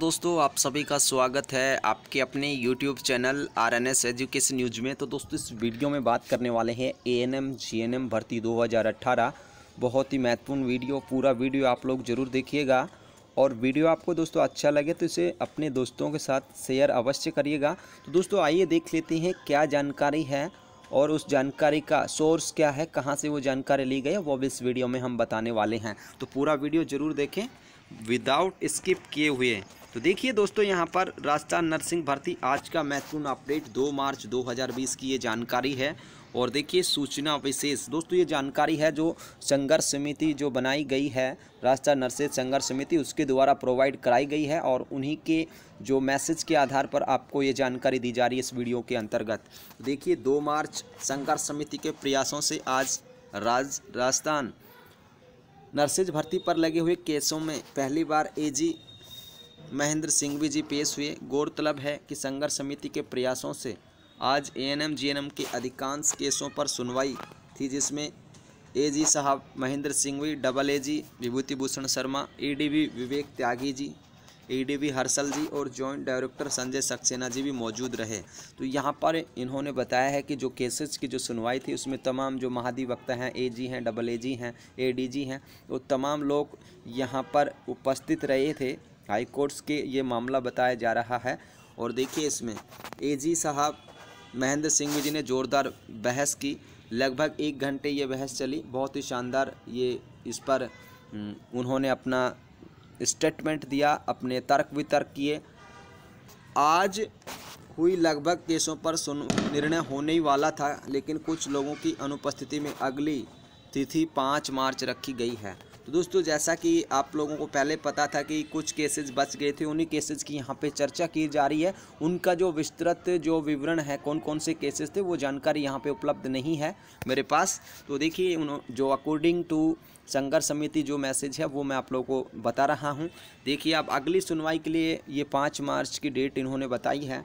दोस्तों आप सभी का स्वागत है आपके अपने YouTube channel R N S education news में तो दोस्तों इस वीडियो में बात करने वाले हैं A N M G N M भर्ती 2018 बहुत ही महत्वपूर्ण वीडियो पूरा वीडियो आप लोग जरूर देखिएगा और वीडियो आपको दोस्तों अच्छा लगे तो इसे अपने दोस्तों के साथ शेयर अवश्य करिएगा तो दोस्तों आइए देख लेते हैं क्या जानकारी है और उस जानकारी का सोर्स क्या है कहाँ से वो जानकारी ली गई वो भी इस वीडियो में हम बताने वाले हैं तो पूरा वीडियो ज़रूर देखें विदाउट स्किप किए हुए तो देखिए दोस्तों यहाँ पर राजस्थान नर्सिंग भर्ती आज का महत्वपूर्ण अपडेट 2 मार्च 2020 की ये जानकारी है और देखिए सूचना विशेष दोस्तों ये जानकारी है जो संघर्ष समिति जो बनाई गई है राजस्थान नर्सिंग संघर्ष समिति उसके द्वारा प्रोवाइड कराई गई है और उन्हीं के जो मैसेज के आधार पर आपको ये जानकारी दी जा रही है इस वीडियो के अंतर्गत देखिए दो मार्च संघर्ष समिति के प्रयासों से आज राज राजस्थान नर्सेज भर्ती पर लगे हुए केसों में पहली बार एजी महेंद्र सिंघवी जी पेश हुए गौरतलब है कि संघर्ष समिति के प्रयासों से आज एएनएम जीएनएम के अधिकांश केसों पर सुनवाई थी जिसमें एजी साहब Mahendra Singhvi double AG Vibhuti Bhushan Sharma EDB e Vivek Tyagi ji ADV Harshal ji और जॉइंट डायरेक्टर संजय सक्सेना जी भी मौजूद रहे तो यहाँ पर इन्होंने बताया है कि जो केसेस की जो सुनवाई थी उसमें तमाम जो महाधिवक्ता हैं ए जी हैं डबल ए जी हैं ए डी जी हैं वो तमाम लोग यहाँ पर उपस्थित रहे थे हाई कोर्ट्स के ये मामला बताया जा रहा है और देखिए इसमें ए साहब महेंद्र सिंह जी ने ज़ोरदार बहस की लगभग एक घंटे ये बहस चली बहुत ही शानदार ये इस पर उन्होंने अपना स्टेटमेंट दिया अपने तर्क वितर्क किए आज हुई लगभग केसों पर सुन निर्णय होने ही वाला था लेकिन कुछ लोगों की अनुपस्थिति में अगली तिथि पाँच मार्च रखी गई है तो दोस्तों जैसा कि आप लोगों को पहले पता था कि कुछ केसेस बच गए थे उन्हीं केसेस की यहाँ पे चर्चा की जा रही है उनका जो विस्तृत जो विवरण है कौन कौन से केसेस थे वो जानकारी यहाँ पे उपलब्ध नहीं है मेरे पास तो देखिए जो अकॉर्डिंग टू संघर्ष समिति जो मैसेज है वो मैं आप लोगों को बता रहा हूँ देखिए आप अगली सुनवाई के लिए ये पाँच मार्च की डेट इन्होंने बताई है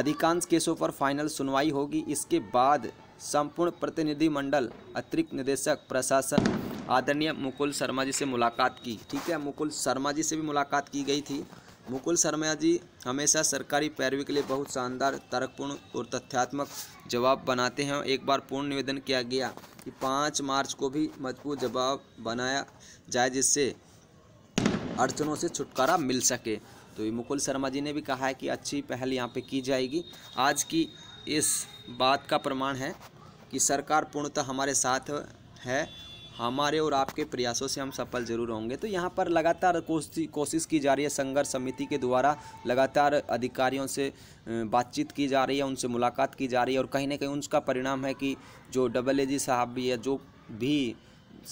अधिकांश केसों पर फाइनल सुनवाई होगी इसके बाद संपूर्ण प्रतिनिधिमंडल अतिरिक्त निदेशक प्रशासन आदरणीय मुकुल शर्मा जी से मुलाकात की ठीक है मुकुल शर्मा जी से भी मुलाकात की गई थी मुकुल शर्मा जी हमेशा सरकारी पैरवी के लिए बहुत शानदार तर्कपूर्ण और तथ्यात्मक जवाब बनाते हैं एक बार पूर्ण निवेदन किया गया कि पाँच मार्च को भी मजबूत जवाब बनाया जाए जिससे अड़चनों से छुटकारा मिल सके तो ये मुकुल शर्मा जी ने भी कहा है कि अच्छी पहल यहाँ पे की जाएगी आज की इस बात का प्रमाण है कि सरकार पूर्णतः हमारे साथ है हमारे और आपके प्रयासों से हम सफल जरूर होंगे तो यहाँ पर लगातार कोशिश की जा रही है संघर्ष समिति के द्वारा लगातार अधिकारियों से बातचीत की जा रही है उनसे मुलाकात की जा रही है और कहीं ना कहीं उनका परिणाम है कि जो डबल ए जी साहब भी है जो भी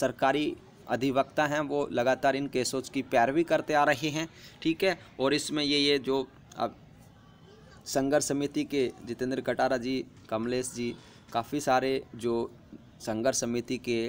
सरकारी अधिवक्ता हैं वो लगातार इन केसों की पैरवी करते आ रहे हैं ठीक है और इसमें ये ये जो अब संघर्ष समिति के जितेंद्र कटारा जी कमलेश जी काफ़ी सारे जो संघर्ष समिति के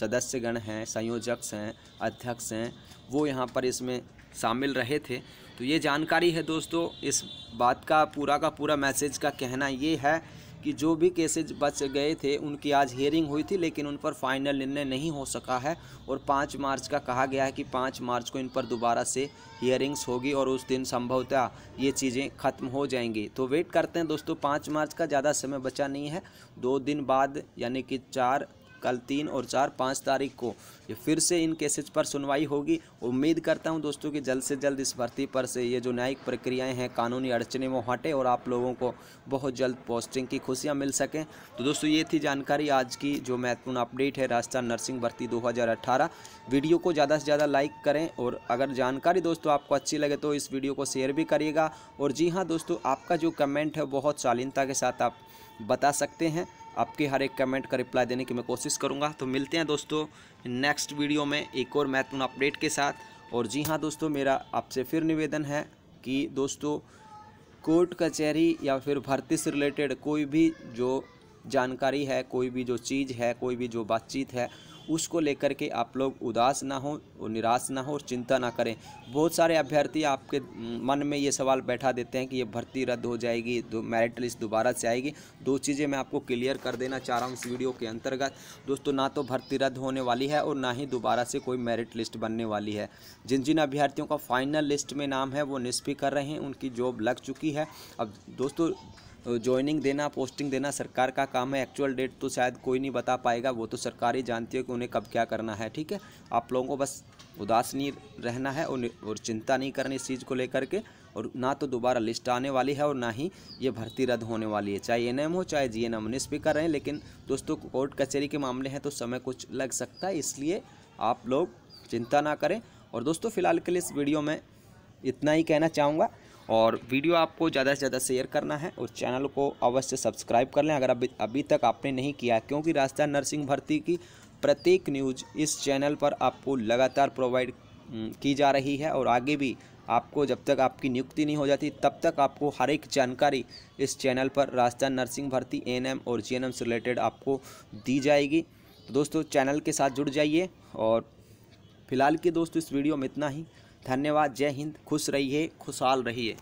सदस्यगण हैं संयोजक हैं अध्यक्ष हैं वो यहाँ पर इसमें शामिल रहे थे तो ये जानकारी है दोस्तों इस बात का पूरा का पूरा मैसेज का कहना ये है कि जो भी केसेज बच गए थे उनकी आज हियरिंग हुई थी लेकिन उन पर फाइनल निर्णय नहीं हो सका है और पाँच मार्च का कहा गया है कि पाँच मार्च को इन पर दोबारा से हियरिंग्स होगी और उस दिन संभवतः ये चीज़ें खत्म हो जाएंगी तो वेट करते हैं दोस्तों पाँच मार्च का ज़्यादा समय बचा नहीं है दो दिन बाद यानी कि चार कल तीन और चार पाँच तारीख को ये फिर से इन केसेज पर सुनवाई होगी उम्मीद करता हूँ दोस्तों कि जल्द से जल्द इस भर्ती पर से ये जो न्यायिक प्रक्रियाएँ हैं कानूनी अड़चने वो हटें और आप लोगों को बहुत जल्द पोस्टिंग की खुशियाँ मिल सकें तो दोस्तों ये थी जानकारी आज की जो महत्वपूर्ण अपडेट है राजस्थान नर्सिंग भर्ती दो वीडियो को ज़्यादा से ज़्यादा लाइक करें और अगर जानकारी दोस्तों आपको अच्छी लगे तो इस वीडियो को शेयर भी करिएगा और जी हाँ दोस्तों आपका जो कमेंट है बहुत शालीनता के साथ आप बता सकते हैं आपके हर एक कमेंट का रिप्लाई देने की मैं कोशिश करूँगा तो मिलते हैं दोस्तों नेक्स्ट वीडियो में एक और महत्वपूर्ण अपडेट के साथ और जी हाँ दोस्तों मेरा आपसे फिर निवेदन है कि दोस्तों कोर्ट कचहरी या फिर भर्ती से रिलेटेड कोई भी जो जानकारी है कोई भी जो चीज़ है कोई भी जो बातचीत है उसको लेकर के आप लोग उदास ना हो निराश ना हो और चिंता ना करें बहुत सारे अभ्यर्थी आपके मन में ये सवाल बैठा देते हैं कि ये भर्ती रद्द हो जाएगी दो मेरिट लिस्ट दोबारा से आएगी दो चीज़ें मैं आपको क्लियर कर देना चाह रहा हूँ इस वीडियो के अंतर्गत दोस्तों ना तो भर्ती रद्द होने वाली है और ना ही दोबारा से कोई मेरिट लिस्ट बनने वाली है जिन जिन अभ्यर्थियों का फाइनल लिस्ट में नाम है वो निष्फी कर रहे हैं उनकी जॉब लग चुकी है अब दोस्तों ज्वाइनिंग देना पोस्टिंग देना सरकार का काम है एक्चुअल डेट तो शायद कोई नहीं बता पाएगा वो तो सरकार ही जानती है कि उन्हें कब क्या करना है ठीक है आप लोगों को बस उदास नहीं रहना है और, और चिंता नहीं करनी इस चीज़ को लेकर के और ना तो दोबारा लिस्ट आने वाली है और ना ही ये भर्ती रद्द होने वाली है चाहे एन हो चाहे जी एन एम भी कर रहे हैं लेकिन दोस्तों कोर्ट कचहरी के मामले हैं तो समय कुछ लग सकता है इसलिए आप लोग चिंता ना करें और दोस्तों फ़िलहाल के लिए इस वीडियो में इतना ही कहना चाहूँगा और वीडियो आपको ज़्यादा से ज़्यादा शेयर करना है और चैनल को अवश्य सब्सक्राइब कर लें अगर अभी अभी तक आपने नहीं किया क्योंकि रास्ता नर्सिंग भर्ती की प्रत्येक न्यूज इस चैनल पर आपको लगातार प्रोवाइड की जा रही है और आगे भी आपको जब तक आपकी नियुक्ति नहीं हो जाती तब तक आपको हर एक जानकारी इस चैनल पर राजस्थान नर्सिंग भर्ती एएनएम और जीएनएम से रिलेटेड आपको दी जाएगी तो दोस्तों चैनल के साथ जुड़ जाइए और फिलहाल के दोस्तों इस वीडियो में इतना ही धन्यवाद जय हिंद खुश रहिए खुशहाल रहिए